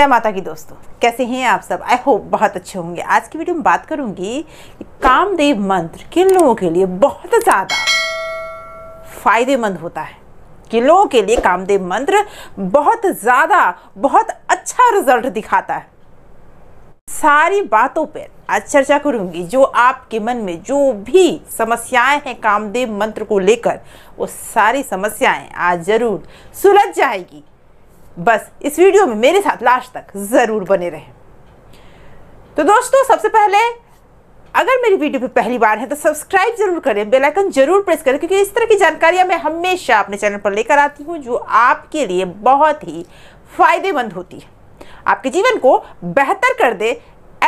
जय माता की दोस्तों कैसे हैं आप सब आई होप बहुत अच्छे होंगे आज की वीडियो में बात करूंगी कामदेव मंत्र किन लोगों के लिए बहुत ज़्यादा फायदेमंद होता है किन लोगों के लिए कामदेव मंत्र बहुत ज़्यादा बहुत अच्छा रिजल्ट दिखाता है सारी बातों पर आज चर्चा करूंगी जो आपके मन में जो भी समस्याएं हैं कामदेव मंत्र को लेकर वो सारी समस्याएं आज जरूर सुलझ जाएगी बस इस वीडियो में मेरे साथ लास्ट तक ज़रूर बने रहें तो दोस्तों सबसे पहले अगर मेरी वीडियो पे पहली बार है तो सब्सक्राइब जरूर करें बेल आइकन जरूर प्रेस करें क्योंकि इस तरह की जानकारियां मैं हमेशा अपने चैनल पर लेकर आती हूँ जो आपके लिए बहुत ही फायदेमंद होती है आपके जीवन को बेहतर कर दे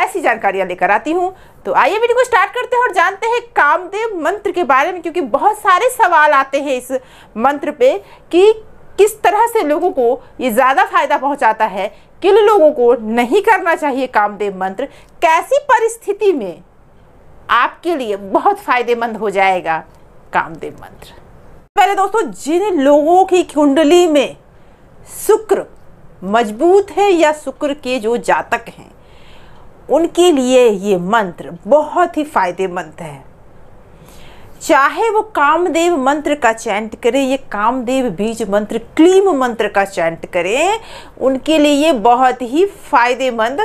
ऐसी जानकारियां लेकर आती हूँ तो आइए वीडियो को स्टार्ट करते हैं और जानते हैं कामदेव मंत्र के बारे में क्योंकि बहुत सारे सवाल आते हैं इस मंत्र पे कि किस तरह से लोगों को ये ज़्यादा फायदा पहुंचाता है किन लोगों को नहीं करना चाहिए कामदेव मंत्र कैसी परिस्थिति में आपके लिए बहुत फायदेमंद हो जाएगा कामदेव मंत्र पहले दोस्तों जिन लोगों की कुंडली में शुक्र मजबूत है या शुक्र के जो जातक हैं उनके लिए ये मंत्र बहुत ही फायदेमंद है चाहे वो कामदेव मंत्र का चैंट करें ये कामदेव बीज मंत्र क्लीम मंत्र का चैंट करें उनके लिए ये बहुत ही फायदेमंद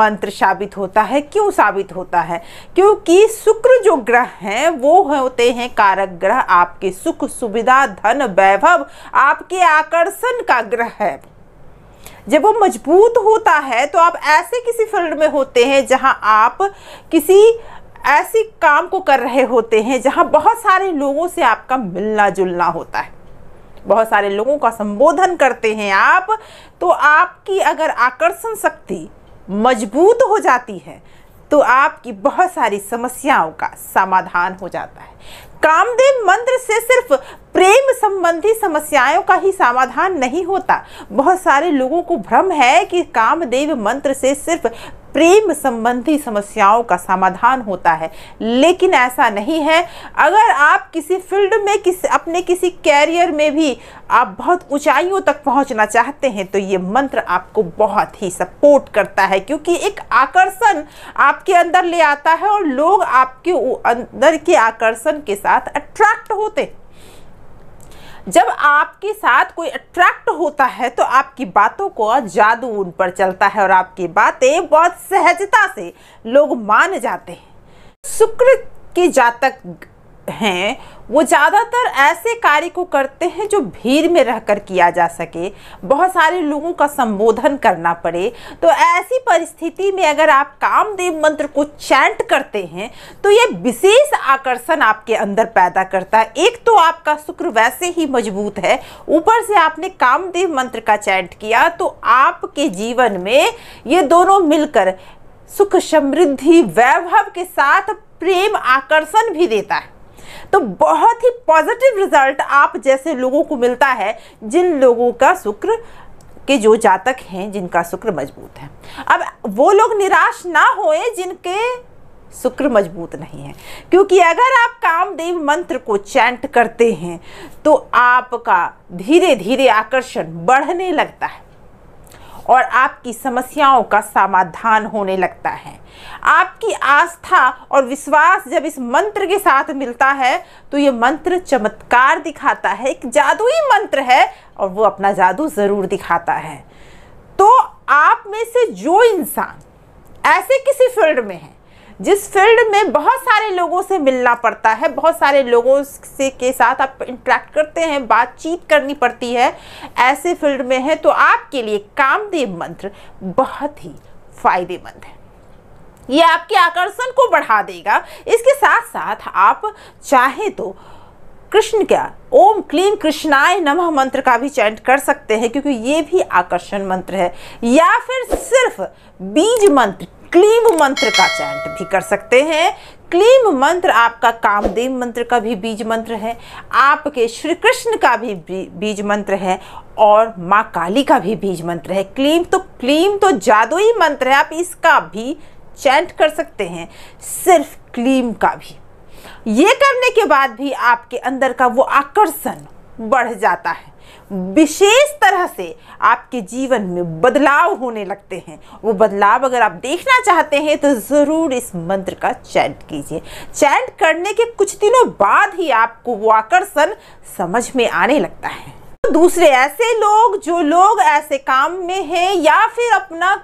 मंत्र साबित होता है क्यों साबित होता है क्योंकि शुक्र जो ग्रह हैं वो होते हैं कारक ग्रह आपके सुख सुविधा धन वैभव आपके आकर्षण का ग्रह है जब वो मजबूत होता है तो आप ऐसे किसी फील्ड में होते हैं जहां आप किसी ऐसी काम को कर रहे होते हैं जहाँ बहुत सारे लोगों से आपका मिलना जुलना होता है बहुत सारे लोगों का संबोधन करते हैं आप तो आपकी अगर आकर्षण शक्ति मजबूत हो जाती है तो आपकी बहुत सारी समस्याओं का समाधान हो जाता है कामदेव मंत्र से सिर्फ प्रेम संबंधी समस्याओं का ही समाधान नहीं होता बहुत सारे लोगों को भ्रम है कि कामदेव मंत्र से सिर्फ प्रेम संबंधी समस्याओं का समाधान होता है लेकिन ऐसा नहीं है अगर आप किसी फील्ड में किस अपने किसी कैरियर में भी आप बहुत ऊंचाइयों तक पहुंचना चाहते हैं तो ये मंत्र आपको बहुत ही सपोर्ट करता है क्योंकि एक आकर्षण आपके अंदर ले आता है और लोग आपके अंदर के आकर्षण के साथ अट्रैक्ट होते हैं जब आपके साथ कोई अट्रैक्ट होता है तो आपकी बातों को जादू उन पर चलता है और आपकी बातें बहुत सहजता से लोग मान जाते हैं शुक्र के जातक हैं वो ज़्यादातर ऐसे कार्य को करते हैं जो भीड़ में रहकर किया जा सके बहुत सारे लोगों का संबोधन करना पड़े तो ऐसी परिस्थिति में अगर आप कामदेव मंत्र को चैंट करते हैं तो ये विशेष आकर्षण आपके अंदर पैदा करता है एक तो आपका शुक्र वैसे ही मजबूत है ऊपर से आपने कामदेव मंत्र का चैंट किया तो आपके जीवन में ये दोनों मिलकर सुख समृद्धि वैभव के साथ प्रेम आकर्षण भी देता है तो बहुत ही पॉजिटिव रिजल्ट आप जैसे लोगों को मिलता है जिन लोगों का शुक्र के जो जातक हैं जिनका शुक्र मजबूत है अब वो लोग निराश ना होए जिनके शुक्र मजबूत नहीं है क्योंकि अगर आप कामदेव मंत्र को चैंट करते हैं तो आपका धीरे धीरे आकर्षण बढ़ने लगता है और आपकी समस्याओं का समाधान होने लगता है आपकी आस्था और विश्वास जब इस मंत्र के साथ मिलता है तो ये मंत्र चमत्कार दिखाता है एक जादुई मंत्र है और वो अपना जादू ज़रूर दिखाता है तो आप में से जो इंसान ऐसे किसी फील्ड में है जिस फील्ड में बहुत सारे लोगों से मिलना पड़ता है बहुत सारे लोगों से के साथ आप इंट्रैक्ट करते हैं बातचीत करनी पड़ती है ऐसे फील्ड में है तो आपके लिए कामदेव मंत्र बहुत ही फायदेमंद है ये आपके आकर्षण को बढ़ा देगा इसके साथ साथ आप चाहें तो कृष्ण क्या ओम क्लीम कृष्णाय नमः मंत्र का भी चैंट कर सकते हैं क्योंकि ये भी आकर्षण मंत्र है या फिर सिर्फ बीज मंत्र क्लीम मंत्र का चैंट भी कर सकते हैं क्लीम मंत्र आपका कामदेव मंत्र का भी बीज मंत्र है आपके श्री कृष्ण का भी बीज मंत्र है और माँ काली का भी बीज मंत्र है क्लीम तो क्लीम तो जादुई मंत्र है आप इसका भी चैंट कर सकते हैं सिर्फ क्लीम का भी ये करने के बाद भी आपके अंदर का वो आकर्षण बढ़ जाता है विशेष तरह से आपके जीवन में बदलाव होने लगते हैं वो बदलाव अगर आप देखना चाहते हैं तो ज़रूर इस मंत्र का चैंट कीजिए चैंट करने के कुछ दिनों बाद ही आपको वो आकर्षण समझ में आने लगता है तो दूसरे ऐसे लोग जो लोग ऐसे काम में हैं या फिर अपना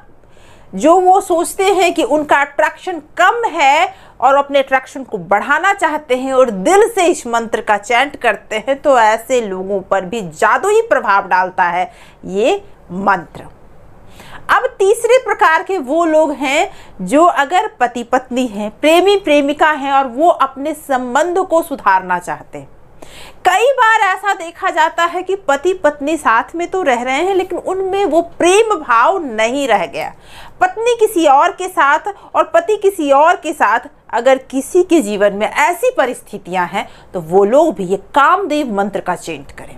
जो वो सोचते हैं कि उनका अट्रैक्शन कम है और अपने अट्रैक्शन को बढ़ाना चाहते हैं और दिल से इस मंत्र का चैंट करते हैं तो ऐसे लोगों पर भी ही प्रभाव डालता है ये मंत्र अब तीसरे प्रकार के वो लोग हैं जो अगर पति पत्नी हैं प्रेमी प्रेमिका हैं और वो अपने संबंध को सुधारना चाहते हैं कई बार ऐसा देखा जाता है कि पति पत्नी साथ में तो रह रहे हैं लेकिन उनमें वो प्रेम भाव नहीं रह गया पत्नी किसी और के साथ और पति किसी और के साथ अगर किसी के जीवन में ऐसी परिस्थितियां हैं तो वो लोग भी ये कामदेव मंत्र का चेंट करें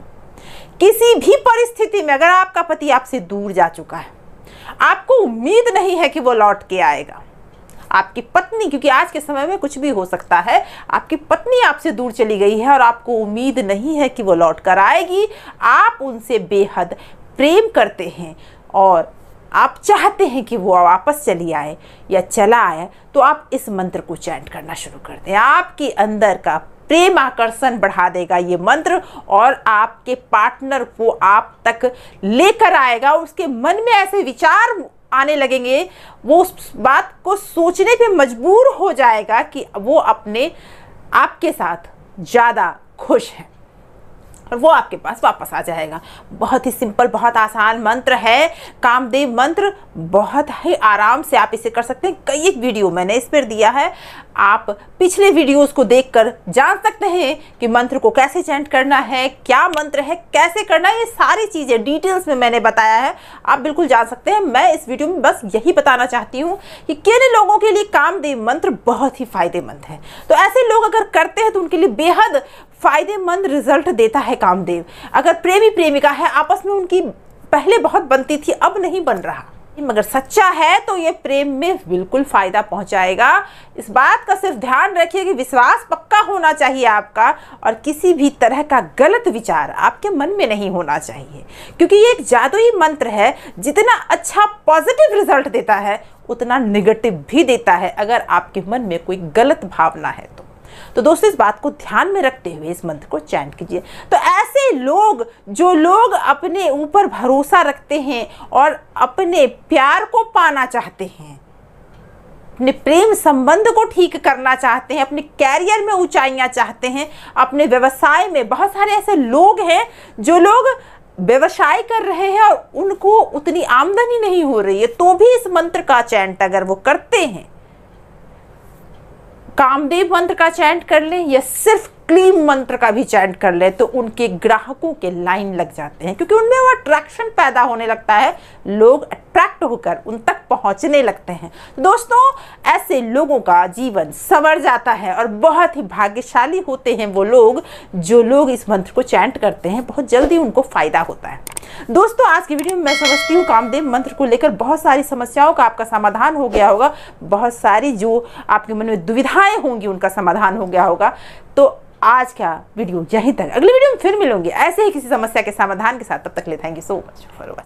किसी भी परिस्थिति में अगर आपका पति आपसे दूर जा चुका है आपको उम्मीद नहीं है कि वो लौट के आएगा आपकी पत्नी क्योंकि आज के समय में कुछ भी हो सकता है आपकी पत्नी आपसे दूर चली गई है और आपको उम्मीद नहीं है कि वो लौट कर आएगी आप उनसे बेहद प्रेम करते हैं और आप चाहते हैं कि वो वापस चली आए या चला आए तो आप इस मंत्र को चैंट करना शुरू कर दें आपके अंदर का प्रेम आकर्षण बढ़ा देगा ये मंत्र और आपके पार्टनर को आप तक लेकर आएगा उसके मन में ऐसे विचार आने लगेंगे वो उस बात को सोचने पे मजबूर हो जाएगा कि वो अपने आपके साथ ज़्यादा खुश हैं और वो आपके पास वापस आ जाएगा बहुत ही सिंपल बहुत आसान मंत्र है कामदेव मंत्र बहुत ही आराम से आप इसे कर सकते हैं कई एक वीडियो मैंने इस पर दिया है आप पिछले वीडियोस को देखकर जान सकते हैं कि मंत्र को कैसे चैंट करना है क्या मंत्र है कैसे करना है ये सारी चीज़ें डिटेल्स में मैंने बताया है आप बिल्कुल जान सकते हैं मैं इस वीडियो में बस यही बताना चाहती हूँ कि किन लोगों के लिए कामदेव मंत्र बहुत ही फ़ायदेमंद है तो ऐसे लोग अगर करते हैं तो उनके लिए बेहद फायदेमंद रिजल्ट देता है कामदेव अगर प्रेमी प्रेमिका है आपस में उनकी पहले बहुत बनती थी अब नहीं बन रहा मगर सच्चा है तो ये प्रेम में बिल्कुल फ़ायदा पहुंचाएगा इस बात का सिर्फ ध्यान रखिए कि विश्वास पक्का होना चाहिए आपका और किसी भी तरह का गलत विचार आपके मन में नहीं होना चाहिए क्योंकि ये एक जादुई मंत्र है जितना अच्छा पॉजिटिव रिजल्ट देता है उतना निगेटिव भी देता है अगर आपके मन में कोई गलत भावना है तो तो दोस्तों इस बात को ध्यान में रखते हुए इस मंत्र को चैंट कीजिए तो ऐसे लोग जो लोग अपने ऊपर भरोसा रखते हैं और अपने प्यार को पाना चाहते हैं अपने प्रेम संबंध को ठीक करना चाहते हैं अपने कैरियर में ऊंचाइयां चाहते हैं अपने व्यवसाय में बहुत सारे ऐसे लोग हैं जो लोग व्यवसाय कर रहे हैं और उनको उतनी आमदनी नहीं हो रही है तो भी इस मंत्र का चैंट अगर वो करते हैं कामदेव मंत्र का चैंट कर लें या सिर्फ क्लीम मंत्र का भी चैंट कर लें तो उनके ग्राहकों के लाइन लग जाते हैं क्योंकि उनमें वो अट्रैक्शन पैदा होने लगता है लोग अट्रैक्ट होकर उन तक पहुंचने लगते हैं दोस्तों ऐसे लोगों का जीवन संवर जाता है और बहुत ही भाग्यशाली होते हैं वो लोग जो लोग इस मंत्र को चैंट करते हैं बहुत जल्दी उनको फ़ायदा होता है दोस्तों आज की वीडियो में मैं समझती हूँ कामदेव मंत्र को लेकर बहुत सारी समस्याओं का आपका समाधान हो गया होगा बहुत सारी जो आपके मन में दुविधाएं होंगी उनका समाधान हो गया होगा तो आज का वीडियो यहीं तक अगली वीडियो में फिर मिलूंगी ऐसे ही किसी समस्या के समाधान के साथ तब तक ले thank you so much for watching